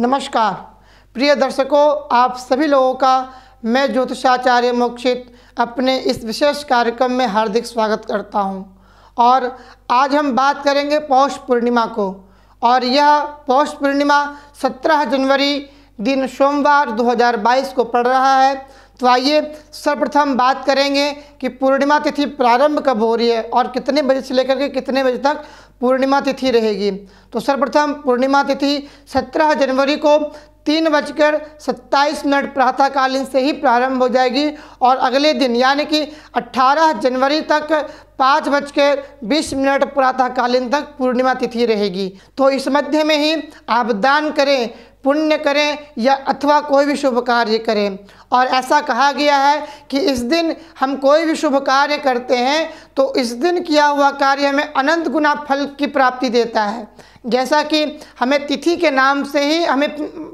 नमस्कार प्रिय दर्शकों आप सभी लोगों का मैं ज्योतिषाचार्य मोक्षित अपने इस विशेष कार्यक्रम में हार्दिक स्वागत करता हूं और आज हम बात करेंगे पौष पूर्णिमा को और यह पौष पूर्णिमा 17 जनवरी दिन सोमवार 2022 को पड़ रहा है तो आइए सर्वप्रथम बात करेंगे कि पूर्णिमा तिथि प्रारंभ कब हो रही है और कितने बजे से लेकर के कितने बजे तक पूर्णिमा तिथि रहेगी तो सर्वप्रथम पूर्णिमा तिथि 17 जनवरी को तीन बजकर सत्ताईस मिनट प्रातःकालीन से ही प्रारंभ हो जाएगी और अगले दिन यानी कि 18 जनवरी तक पाँच बजकर बीस मिनट प्रातःकालीन तक पूर्णिमा तिथि रहेगी तो इस मध्य में ही आप दान करें पुण्य करें या अथवा कोई भी शुभ कार्य करें और ऐसा कहा गया है कि इस दिन हम कोई भी शुभ कार्य करते हैं तो इस दिन किया हुआ कार्य हमें अनंत गुना फल की प्राप्ति देता है जैसा कि हमें तिथि के नाम से ही हमें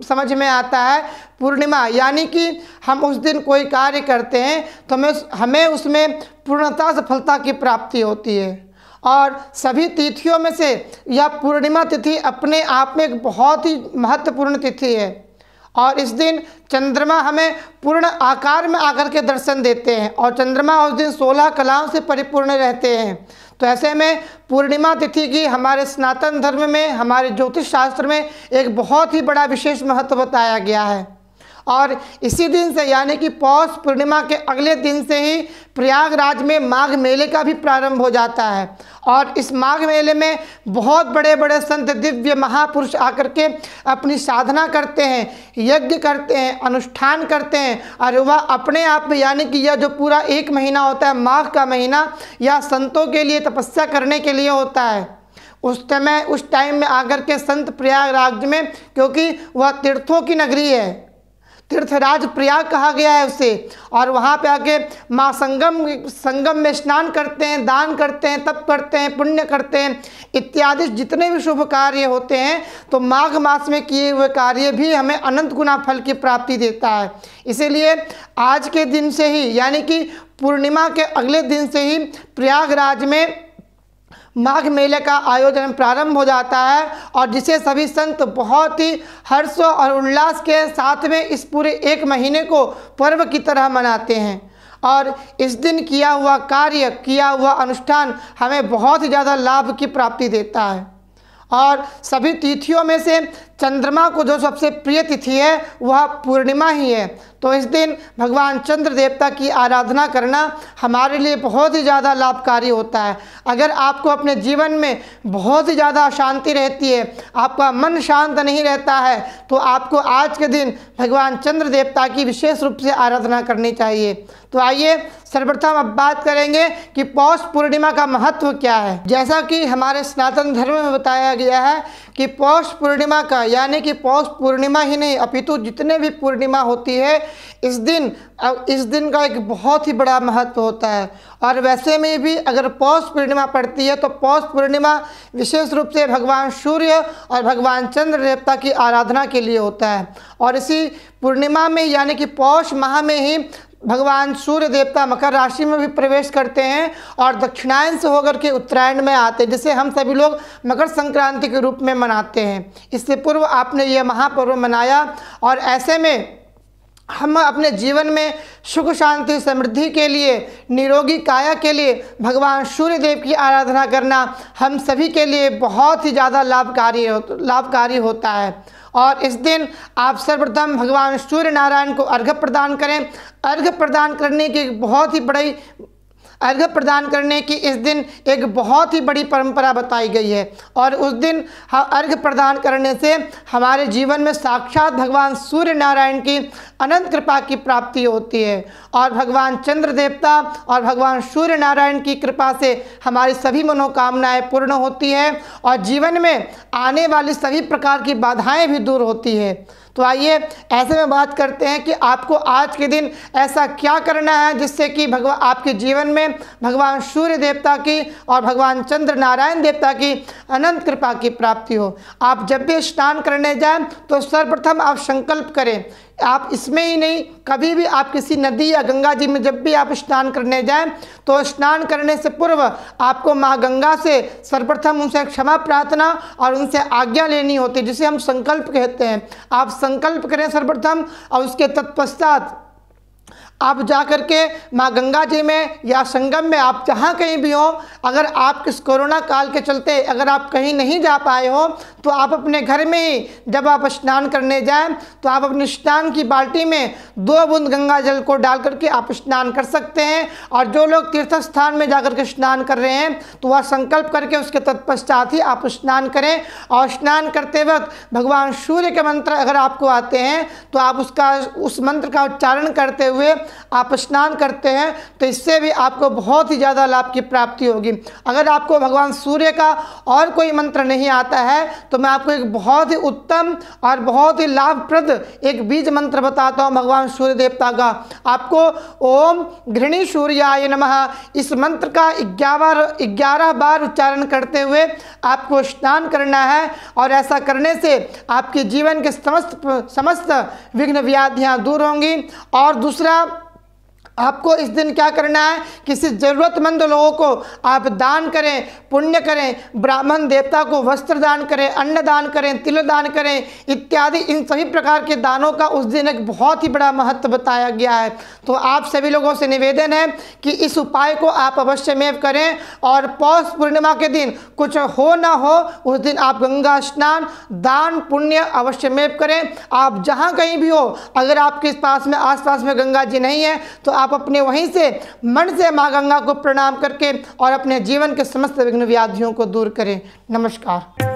समझ में आता है पूर्णिमा यानी कि हम उस दिन कोई कार्य करते हैं तो हमें हमें उसमें पूर्णता सफलता की प्राप्ति होती है और सभी तिथियों में से यह पूर्णिमा तिथि अपने आप में एक बहुत ही महत्वपूर्ण तिथि है और इस दिन चंद्रमा हमें पूर्ण आकार में आकर के दर्शन देते हैं और चंद्रमा उस दिन सोलह कलाओं से परिपूर्ण रहते हैं तो ऐसे में पूर्णिमा तिथि की हमारे सनातन धर्म में हमारे ज्योतिष शास्त्र में एक बहुत ही बड़ा विशेष महत्व बताया गया है और इसी दिन से यानी कि पौष पूर्णिमा के अगले दिन से ही प्रयागराज में माघ मेले का भी प्रारंभ हो जाता है और इस माघ मेले में बहुत बड़े बड़े संत दिव्य महापुरुष आकर के अपनी साधना करते हैं यज्ञ करते हैं अनुष्ठान करते हैं और वह अपने आप में यानी कि यह जो पूरा एक महीना होता है माघ का महीना यह संतों के लिए तपस्या करने के लिए होता है उस समय उस टाइम में आकर के संत प्रयागराज में क्योंकि वह तीर्थों की नगरी है तीर्थराज प्रयाग कहा गया है उसे और वहाँ पे आके माँ संगम संगम में स्नान करते हैं दान करते हैं तप करते हैं पुण्य करते हैं इत्यादि जितने भी शुभ कार्य होते हैं तो माघ मास में किए हुए कार्य भी हमें अनंत गुना फल की प्राप्ति देता है इसीलिए आज के दिन से ही यानी कि पूर्णिमा के अगले दिन से ही प्रयागराज में माघ मेले का आयोजन प्रारंभ हो जाता है और जिसे सभी संत बहुत ही हर्ष और उल्लास के साथ में इस पूरे एक महीने को पर्व की तरह मनाते हैं और इस दिन किया हुआ कार्य किया हुआ अनुष्ठान हमें बहुत ही ज़्यादा लाभ की प्राप्ति देता है और सभी तिथियों में से चंद्रमा को जो सबसे प्रिय तिथि है वह पूर्णिमा ही है तो इस दिन भगवान चंद्र देवता की आराधना करना हमारे लिए बहुत ही ज़्यादा लाभकारी होता है अगर आपको अपने जीवन में बहुत ही ज़्यादा शांति रहती है आपका मन शांत नहीं रहता है तो आपको आज के दिन भगवान चंद्र देवता की विशेष रूप से आराधना करनी चाहिए तो आइए सर्वप्रथम अब बात करेंगे कि पौष पूर्णिमा का महत्व क्या है जैसा कि हमारे सनातन धर्म में बताया गया है कि पौष पूर्णिमा का यानी कि पौष पूर्णिमा ही नहीं अपितु जितने भी पूर्णिमा होती है इस दिन इस दिन का एक बहुत ही बड़ा महत्व होता है और वैसे में भी अगर पौष पूर्णिमा पड़ती है तो पौष पूर्णिमा विशेष रूप से भगवान सूर्य और भगवान चंद्र देवता की आराधना के लिए होता है और इसी पूर्णिमा में यानी कि पौष माह में ही भगवान सूर्य देवता मकर राशि में भी प्रवेश करते हैं और दक्षिणायन से होकर के उत्तरायण में आते हैं जिसे हम सभी लोग मकर संक्रांति के रूप में मनाते हैं इससे पूर्व आपने यह महापर्व मनाया और ऐसे में हम अपने जीवन में सुख शांति समृद्धि के लिए निरोगी काया के लिए भगवान सूर्य देव की आराधना करना हम सभी के लिए बहुत ही ज़्यादा लाभकारी हो लाभकारी होता है और इस दिन आप सर्वप्रथम भगवान सूर्य नारायण को अर्घ प्रदान करें अर्घ प्रदान करने की बहुत ही बड़ी अर्घ प्रदान करने की इस दिन एक बहुत ही बड़ी परंपरा बताई गई है और उस दिन अर्घ प्रदान करने से हमारे जीवन में साक्षात भगवान सूर्य नारायण की अनंत कृपा की प्राप्ति होती है और भगवान चंद्र देवता और भगवान सूर्य नारायण की कृपा से हमारी सभी मनोकामनाएं पूर्ण होती है और जीवन में आने वाली सभी प्रकार की बाधाएं भी दूर होती है तो आइए ऐसे में बात करते हैं कि आपको आज के दिन ऐसा क्या करना है जिससे कि भगवान आपके जीवन में भगवान सूर्य देवता की और भगवान चंद्र नारायण देवता की अनंत कृपा की प्राप्ति हो आप जब भी स्नान करने जाएं तो सर्वप्रथम आप संकल्प करें आप इसमें ही नहीं कभी भी आप किसी नदी या गंगा जी में जब भी आप स्नान करने जाएं तो स्नान करने से पूर्व आपको माँ गंगा से सर्वप्रथम उनसे क्षमा प्रार्थना और उनसे आज्ञा लेनी होती है जिसे हम संकल्प कहते हैं आप संकल्प करें सर्वप्रथम और उसके तत्पश्चात आप जा कर के माँ गंगा जी में या संगम में आप जहाँ कहीं भी हों अगर आप इस कोरोना काल के चलते अगर आप कहीं नहीं जा पाए हो तो आप अपने घर में ही जब आप स्नान करने जाएं तो आप अपने स्नान की बाल्टी में दो बूंद गंगा जल को डाल करके आप स्नान कर सकते हैं और जो लोग तीर्थ स्थान में जाकर के स्नान कर रहे हैं तो वह संकल्प करके उसके तत्पश्चात ही आप स्नान करें और स्नान करते वक्त भगवान सूर्य के मंत्र अगर आपको आते हैं तो आप उसका उस मंत्र का उच्चारण करते हुए आप स्नान करते हैं तो इससे भी आपको बहुत ही ज़्यादा लाभ की प्राप्ति होगी अगर आपको भगवान सूर्य का और कोई मंत्र नहीं आता है तो मैं आपको एक बहुत ही उत्तम और बहुत ही लाभप्रद एक बीज मंत्र बताता हूँ भगवान सूर्य देवता का आपको ओम घृणी सूर्याय नम इस मंत्र का ग्यारह ग्यारह बार उच्चारण करते हुए आपको स्नान करना है और ऐसा करने से आपके जीवन के समस्त समस्त विघ्न व्याधियाँ दूर होंगी और दूसरा आपको इस दिन क्या करना है किसी ज़रूरतमंद लोगों को आप दान करें पुण्य करें ब्राह्मण देवता को वस्त्र दान करें अन्न दान करें तिल दान करें इत्यादि इन सभी प्रकार के दानों का उस दिन एक बहुत ही बड़ा महत्व बताया गया है तो आप सभी लोगों से निवेदन है कि इस उपाय को आप अवश्य में करें और पौष पूर्णिमा के दिन कुछ हो ना हो उस दिन आप गंगा स्नान दान पुण्य अवश्य में करें आप जहाँ कहीं भी हो अगर आपके पास में आस में गंगा जी नहीं है तो आप आप अपने वहीं से मन से माँ गंगा को प्रणाम करके और अपने जीवन के समस्त विघ्न व्याधियों को दूर करें नमस्कार